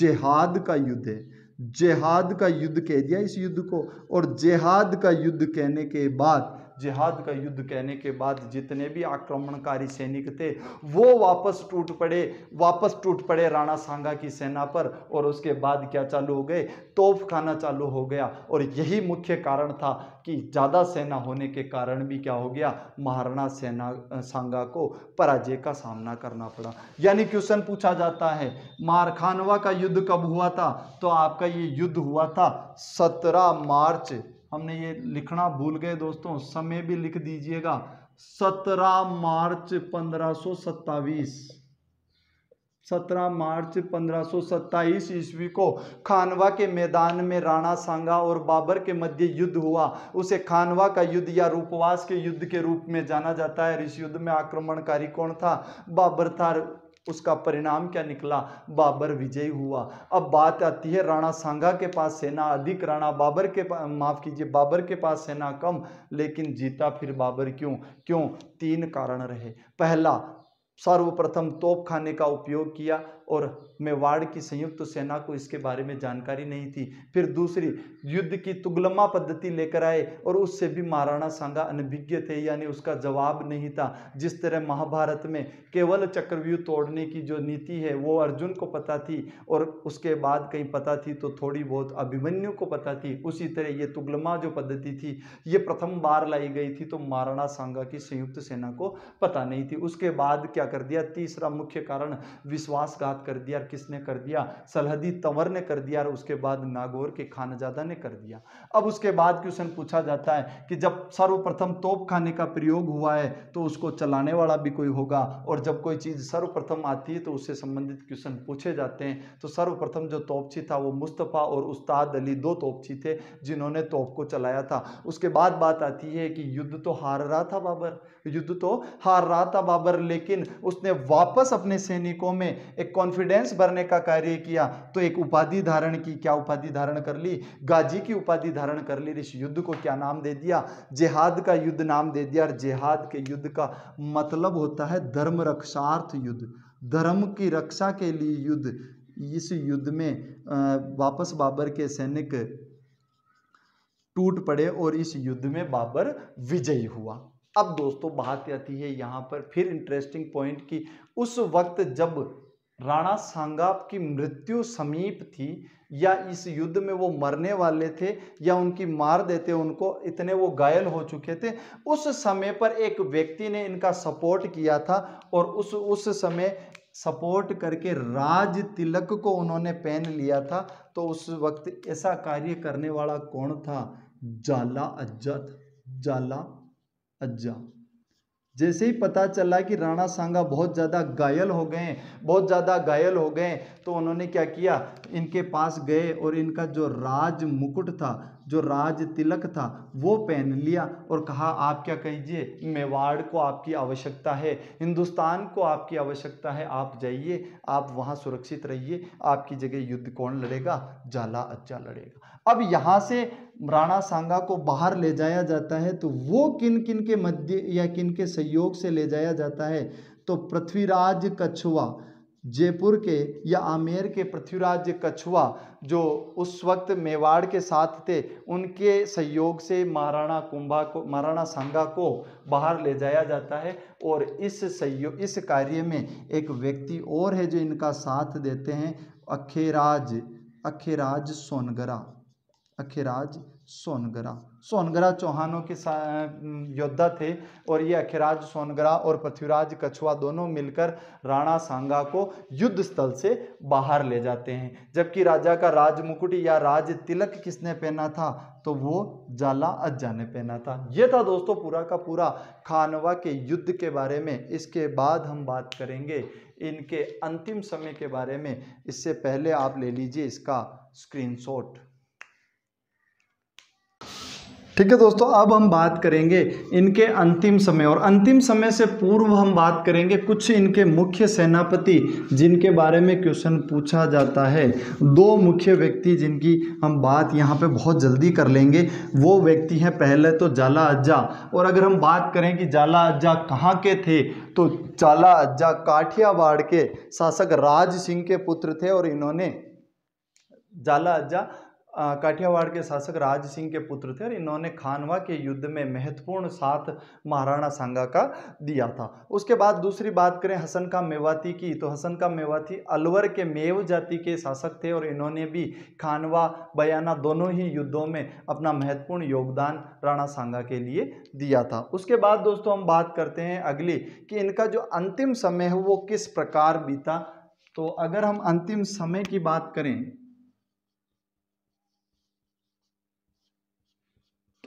जेहाद का युद्ध है जेहाद का युद्ध कह दिया इस युद्ध को और जेहाद का युद्ध कहने के बाद जिहाद का युद्ध कहने के बाद जितने भी आक्रमणकारी सैनिक थे वो वापस टूट पड़े वापस टूट पड़े राणा सांगा की सेना पर और उसके बाद क्या चालू हो गए तोफ खाना चालू हो गया और यही मुख्य कारण था कि ज़्यादा सेना होने के कारण भी क्या हो गया महाराणा सेना सांगा को पराजय का सामना करना पड़ा यानी क्वेश्चन पूछा जाता है मारखानवा का युद्ध कब हुआ था तो आपका ये युद्ध हुआ था सत्रह मार्च हमने ये लिखना भूल गए दोस्तों समय भी लिख दीजिएगा सत्रह मार्च पंद्रह सो सत्तावीस सत्रह मार्च पंद्रह सो सत्ताईस ईस्वी को खानवा के मैदान में राणा सांगा और बाबर के मध्य युद्ध हुआ उसे खानवा का युद्ध या रूपवास के युद्ध के रूप में जाना जाता है इस युद्ध में आक्रमणकारी कौन था बाबर था उसका परिणाम क्या निकला बाबर विजयी हुआ अब बात आती है राणा सांगा के पास सेना अधिक राणा बाबर के माफ कीजिए बाबर के पास सेना कम लेकिन जीता फिर बाबर क्यों क्यों तीन कारण रहे पहला सर्वप्रथम तोप खाने का उपयोग किया और मेवाड़ की संयुक्त सेना को इसके बारे में जानकारी नहीं थी फिर दूसरी युद्ध की तुगलमा पद्धति लेकर आए और उससे भी महाराणा सांगा अनभिज्ञ थे यानी उसका जवाब नहीं था जिस तरह महाभारत में केवल चक्रव्यूह तोड़ने की जो नीति है वो अर्जुन को पता थी और उसके बाद कहीं पता थी तो थोड़ी बहुत अभिमन्यु को पता थी उसी तरह ये तुगलमा जो पद्धति थी ये प्रथम बार लाई गई थी तो महाराणा सांगा की संयुक्त सेना को पता नहीं थी उसके बाद क्या कर दिया तीसरा मुख्य कारण विश्वासघात बात कर दिया और किसने कर दिया सलहदी तंवर ने कर दिया और उसके बाद नागौर के खानजादा ने कर दिया अब उसके बाद क्वेश्चन पूछा जाता है कि जब सर्वप्रथम तोप खाने का प्रयोग हुआ है तो उसको चलाने वाला भी कोई होगा और जब कोई चीज़ सर्वप्रथम आती है तो उससे संबंधित क्वेश्चन पूछे जाते हैं तो सर्वप्रथम जो तोपची था वो मुस्तफ़ा और उस्ताद अली दो तोपची थे जिन्होंने तोप को चलाया था उसके बाद बात आती है कि युद्ध तो हार रहा था बाबर युद्ध तो हार रहा था बाबर लेकिन उसने वापस अपने सैनिकों में एक कॉन्फिडेंस भरने का कार्य किया तो एक उपाधि धारण की क्या उपाधि धारण कर ली गाजी की उपाधि धारण कर ली इस युद्ध को क्या नाम दे दिया जेहाद का युद्ध नाम दे दिया और जेहाद के युद्ध का मतलब होता है धर्म रक्षार्थ युद्ध धर्म की रक्षा के लिए युद्ध इस युद्ध में वापस बाबर के सैनिक टूट पड़े और इस युद्ध में बाबर विजयी हुआ अब दोस्तों बात आती है यहाँ पर फिर इंटरेस्टिंग पॉइंट की उस वक्त जब राणा सांगाप की मृत्यु समीप थी या इस युद्ध में वो मरने वाले थे या उनकी मार देते उनको इतने वो घायल हो चुके थे उस समय पर एक व्यक्ति ने इनका सपोर्ट किया था और उस उस समय सपोर्ट करके राज तिलक को उन्होंने पहन लिया था तो उस वक्त ऐसा कार्य करने वाला कौन था जाला अज्जत जाला अज्जा जैसे ही पता चला कि राणा सांगा बहुत ज़्यादा घायल हो गए बहुत ज़्यादा घायल हो गए तो उन्होंने क्या किया इनके पास गए और इनका जो राज मुकुट था जो राज तिलक था वो पहन लिया और कहा आप क्या कहिए मेवाड़ को आपकी आवश्यकता है हिंदुस्तान को आपकी आवश्यकता है आप जाइए आप वहाँ सुरक्षित रहिए आपकी जगह युद्ध कौन लड़ेगा जाला अच्छा लड़ेगा अब यहाँ से राणा सांगा को बाहर ले जाया जाता है तो वो किन किन के मध्य या किन के सहयोग से ले जाया जाता है तो पृथ्वीराज कछुआ जयपुर के या आमेर के पृथ्वीराज कछुआ जो उस वक्त मेवाड़ के साथ थे उनके सहयोग से महाराणा कुंभा को महाराणा सांगा को बाहर ले जाया जाता है और इस सहयोग इस कार्य में एक व्यक्ति और है जो इनका साथ देते हैं अखेराज अखेराज सोनगरा अखिराज सोनगरा सोनगरा चौहानों के योद्धा थे और ये अखिराज सोनगरा और पृथ्वीराज कछुआ दोनों मिलकर राणा सांगा को युद्ध स्थल से बाहर ले जाते हैं जबकि राजा का राज मुकुट या राज तिलक किसने पहना था तो वो जाला अज्जा ने पहना था ये था दोस्तों पूरा का पूरा खानवा के युद्ध के बारे में इसके बाद हम बात करेंगे इनके अंतिम समय के बारे में इससे पहले आप ले लीजिए इसका स्क्रीनशॉट ठीक है दोस्तों अब हम बात करेंगे इनके अंतिम समय और अंतिम समय से पूर्व हम बात करेंगे कुछ इनके मुख्य सेनापति जिनके बारे में क्वेश्चन पूछा जाता है दो मुख्य व्यक्ति जिनकी हम बात यहाँ पे बहुत जल्दी कर लेंगे वो व्यक्ति हैं पहले तो जाला अज्जा और अगर हम बात करें कि जाला अज्जा कहाँ के थे तो जाला अज्जा काठियावाड़ के शासक राज सिंह के पुत्र थे और इन्होंने जाला अज्जा काठियावाड़ के शासक राज सिंह के पुत्र थे और इन्होंने खानवा के युद्ध में महत्वपूर्ण साथ महाराणा सांगा का दिया था उसके बाद दूसरी बात करें हसन का मेवाती की तो हसन का मेवाती अलवर के मेव जाति के शासक थे और इन्होंने भी खानवा बयाना दोनों ही युद्धों में अपना महत्वपूर्ण योगदान राणा सांगा के लिए दिया था उसके बाद दोस्तों हम बात करते हैं अगली कि इनका जो अंतिम समय है वो किस प्रकार बीता तो अगर हम अंतिम समय की बात करें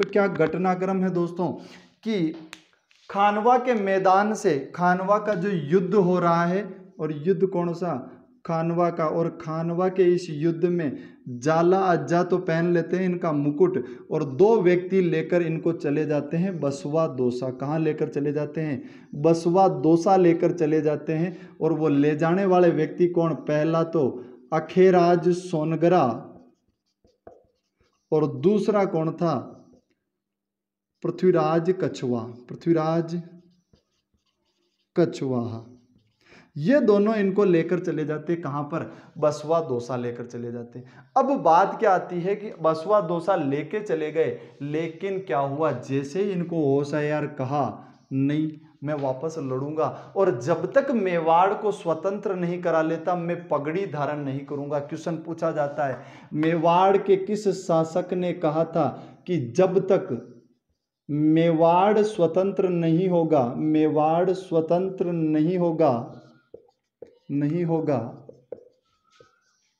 तो क्या घटनाक्रम है दोस्तों कि खानवा के मैदान से खानवा का जो युद्ध हो रहा है और युद्ध कौन सा खानवा का और खानवा के इस युद्ध में जाला अज्जा तो पहन लेते हैं इनका मुकुट और दो व्यक्ति लेकर इनको चले जाते हैं बसवा दोसा कहाँ लेकर चले जाते हैं बसवा दोसा लेकर चले जाते हैं और वो ले जाने वाले व्यक्ति कौन पहला तो अखेराज सोनगरा और दूसरा कौन था पृथ्वीराज कछुआ पृथ्वीराज कछुआ ये दोनों इनको लेकर चले जाते कहाँ पर बसवा दोसा लेकर चले जाते अब बात क्या आती है कि बसवा दोसा लेके चले गए लेकिन क्या हुआ जैसे ही इनको होश है यार कहा नहीं मैं वापस लड़ूंगा और जब तक मेवाड़ को स्वतंत्र नहीं करा लेता मैं पगड़ी धारण नहीं करूंगा क्वेश्चन पूछा जाता है मेवाड़ के किस शासक ने कहा था कि जब तक मेवाड़ स्वतंत्र नहीं होगा मेवाड़ स्वतंत्र नहीं होगा नहीं होगा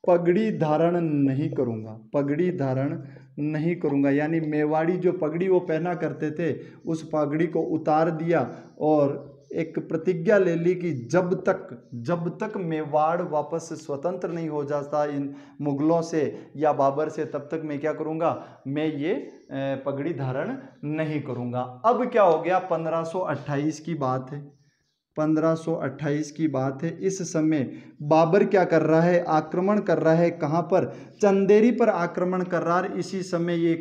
पगड़ी धारण नहीं करूँगा पगड़ी धारण नहीं करूँगा यानी मेवाड़ी जो पगड़ी वो पहना करते थे उस पगड़ी को उतार दिया और एक प्रतिज्ञा ले ली कि जब तक जब तक मेवाड़ वापस स्वतंत्र नहीं हो जाता इन मुगलों से या बाबर से तब तक मैं क्या करूँगा मैं ये पगड़ी धारण नहीं करूँगा अब क्या हो गया 1528 की बात है 1528 की बात है इस समय बाबर क्या कर रहा है आक्रमण कर रहा है कहाँ पर चंदेरी पर आक्रमण कर रहा है इसी समय ये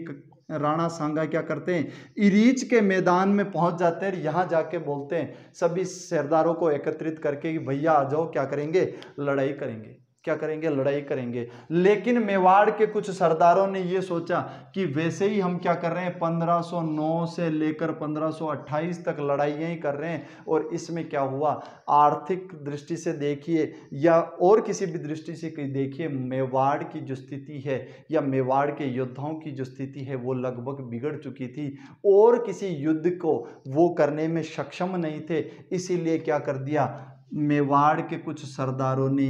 राणा सांगा क्या करते हैं इरीच के मैदान में पहुंच जाते हैं यहाँ जाके बोलते हैं सभी सरदारों को एकत्रित करके भैया आ जाओ क्या करेंगे लड़ाई करेंगे क्या करेंगे लड़ाई करेंगे लेकिन मेवाड़ के कुछ सरदारों ने यह सोचा कि वैसे ही हम क्या कर रहे हैं 1509 से लेकर 1528 तक लड़ाइयाँ ही कर रहे हैं और इसमें क्या हुआ आर्थिक दृष्टि से देखिए या और किसी भी दृष्टि से देखिए मेवाड़ की जो स्थिति है या मेवाड़ के योद्धाओं की जो स्थिति है वो लगभग बिगड़ चुकी थी और किसी युद्ध को वो करने में सक्षम नहीं थे इसीलिए क्या कर दिया मेवाड़ के कुछ सरदारों ने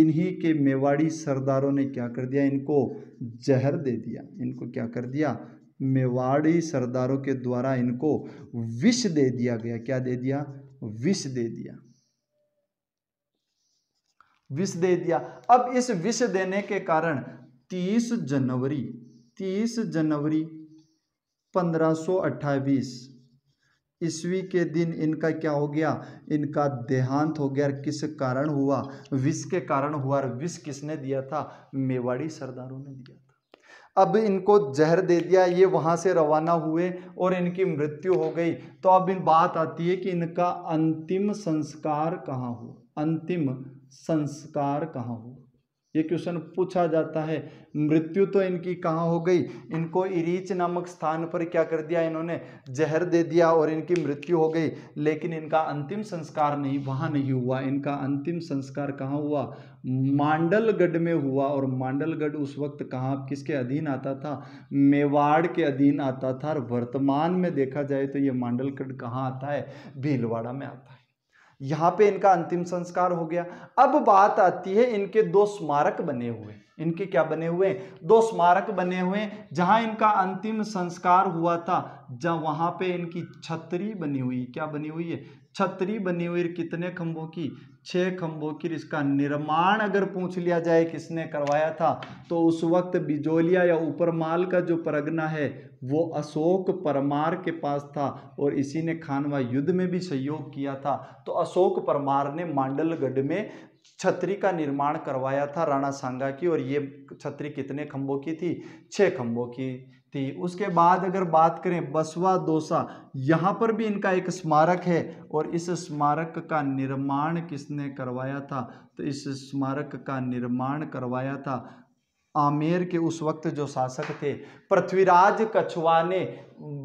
इन्हीं के मेवाड़ी सरदारों ने क्या कर दिया इनको जहर दे दिया इनको क्या कर दिया मेवाड़ी सरदारों के द्वारा इनको विष दे दिया गया क्या दे दिया विष दे दिया विष दे दिया अब इस विष देने के कारण 30 जनवरी 30 जनवरी पंद्रह सौ अट्ठाईस ईस्वी के दिन इनका क्या हो गया इनका देहांत हो गया किस कारण हुआ विष के कारण हुआ और विष किसने दिया था मेवाड़ी सरदारों ने दिया था अब इनको जहर दे दिया ये वहाँ से रवाना हुए और इनकी मृत्यु हो गई तो अब इन बात आती है कि इनका अंतिम संस्कार कहाँ हुआ अंतिम संस्कार कहाँ हुआ ये क्वेश्चन पूछा जाता है मृत्यु तो इनकी कहाँ हो गई इनको इरीच नामक स्थान पर क्या कर दिया इन्होंने जहर दे दिया और इनकी मृत्यु हो गई लेकिन इनका अंतिम संस्कार नहीं वहाँ नहीं हुआ इनका अंतिम संस्कार कहाँ हुआ मांडलगढ़ में हुआ और मांडलगढ़ उस वक्त कहाँ किसके अधीन आता था मेवाड़ के अधीन आता था और वर्तमान में देखा जाए तो ये मांडलगढ़ कहाँ आता है भीलवाड़ा में आता है यहाँ पे इनका अंतिम संस्कार हो गया अब बात आती है इनके दो स्मारक बने हुए इनके क्या बने हुए दो स्मारक बने हुए जहां इनका अंतिम संस्कार हुआ था जहाँ वहां पे इनकी छतरी बनी हुई क्या बनी हुई है छतरी बनी हुई कितने खंभों की छः खंभों की इसका निर्माण अगर पूछ लिया जाए किसने करवाया था तो उस वक्त बिजोलिया या ऊपरमाल का जो परगना है वो अशोक परमार के पास था और इसी ने खानवा युद्ध में भी सहयोग किया था तो अशोक परमार ने मांडलगढ़ में छतरी का निर्माण करवाया था राणा सांगा की और ये छतरी कितने खंभों की थी छः खंभों की थी उसके बाद अगर बात करें बसवा दोसा यहाँ पर भी इनका एक स्मारक है और इस स्मारक का निर्माण किसने करवाया था तो इस स्मारक का निर्माण करवाया था आमेर के उस वक्त जो शासक थे पृथ्वीराज कछवा ने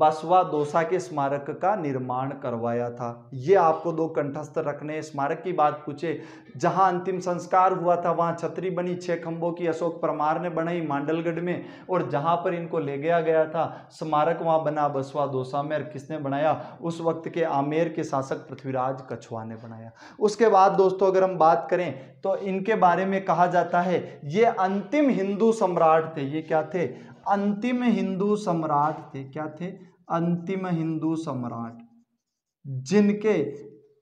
बसवा दोसा के स्मारक का निर्माण करवाया था ये आपको दो कंठस्थ रखने स्मारक की बात पूछे जहां अंतिम संस्कार हुआ था वहां छतरी बनी छह खंभों की अशोक परमार ने बनाई मांडलगढ़ में और जहां पर इनको ले गया गया था स्मारक वहां बना बसवा दोसा में किसने बनाया उस वक्त के आमेर के शासक पृथ्वीराज कछुआ ने बनाया उसके बाद दोस्तों अगर हम बात करें तो इनके बारे में कहा जाता है ये अंतिम हिंदू सम्राट थे ये क्या थे अंतिम हिंदू सम्राट थे क्या थे अंतिम हिंदू सम्राट जिनके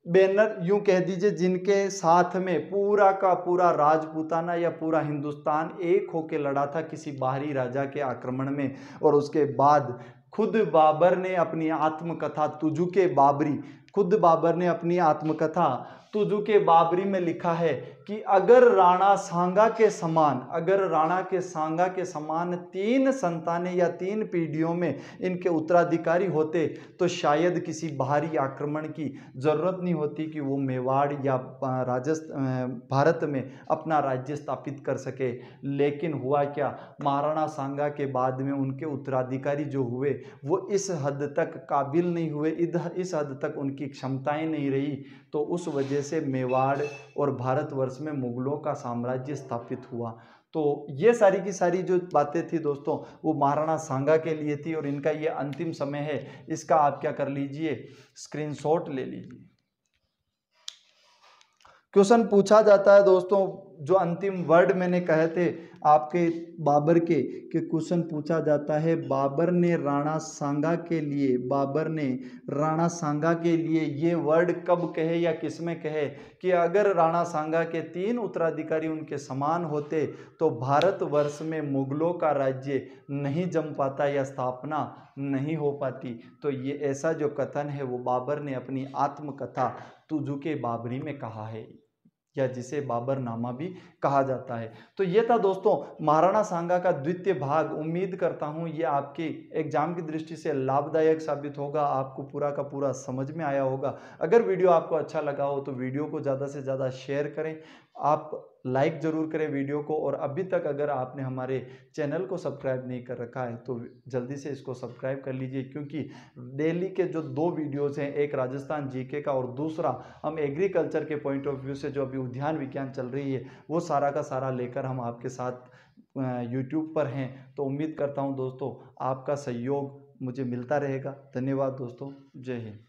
बैनर यूं कह दीजिए जिनके साथ में पूरा का पूरा राजपूताना या पूरा हिंदुस्तान एक होके लड़ा था किसी बाहरी राजा के आक्रमण में और उसके बाद खुद बाबर ने अपनी आत्मकथा तुझु के बाबरी खुद बाबर ने अपनी आत्मकथा तुजू के बाबरी में लिखा है कि अगर राणा सांगा के समान अगर राणा के सांगा के समान तीन संतानें या तीन पीढ़ियों में इनके उत्तराधिकारी होते तो शायद किसी बाहरी आक्रमण की ज़रूरत नहीं होती कि वो मेवाड़ या राजस्थ भारत में अपना राज्य स्थापित कर सके लेकिन हुआ क्या महाराणा सांगा के बाद में उनके उत्तराधिकारी जो हुए वो इस हद तक काबिल नहीं हुए इधर इस हद तक उनकी क्षमताएं नहीं रही तो उस वजह से मेवाड़ और भारतवर्ष में मुगलों का साम्राज्य स्थापित हुआ तो ये सारी की सारी जो बातें थी दोस्तों वो महाराणा सांगा के लिए थी और इनका ये अंतिम समय है इसका आप क्या कर लीजिए स्क्रीनशॉट ले लीजिए क्वेश्चन पूछा जाता है दोस्तों जो अंतिम वर्ड मैंने कहे थे आपके बाबर के कि क्वेश्चन पूछा जाता है बाबर ने राणा सांगा के लिए बाबर ने राणा सांगा के लिए ये वर्ड कब कहे या किस में कहे कि अगर राणा सांगा के तीन उत्तराधिकारी उनके समान होते तो भारतवर्ष में मुगलों का राज्य नहीं जम पाता या स्थापना नहीं हो पाती तो ये ऐसा जो कथन है वो बाबर ने अपनी आत्मकथा तुझुके बाबरी में कहा है या जिसे बाबरनामा भी कहा जाता है तो ये था दोस्तों महाराणा सांगा का द्वितीय भाग उम्मीद करता हूँ ये आपके एग्जाम की दृष्टि से लाभदायक साबित होगा आपको पूरा का पूरा समझ में आया होगा अगर वीडियो आपको अच्छा लगा हो तो वीडियो को ज़्यादा से ज़्यादा शेयर करें आप लाइक ज़रूर करें वीडियो को और अभी तक अगर आपने हमारे चैनल को सब्सक्राइब नहीं कर रखा है तो जल्दी से इसको सब्सक्राइब कर लीजिए क्योंकि डेली के जो दो वीडियोस हैं एक राजस्थान जीके का और दूसरा हम एग्रीकल्चर के पॉइंट ऑफ व्यू से जो अभी उद्यान विज्ञान चल रही है वो सारा का सारा लेकर हम आपके साथ यूट्यूब पर हैं तो उम्मीद करता हूँ दोस्तों आपका सहयोग मुझे मिलता रहेगा धन्यवाद दोस्तों जय हिंद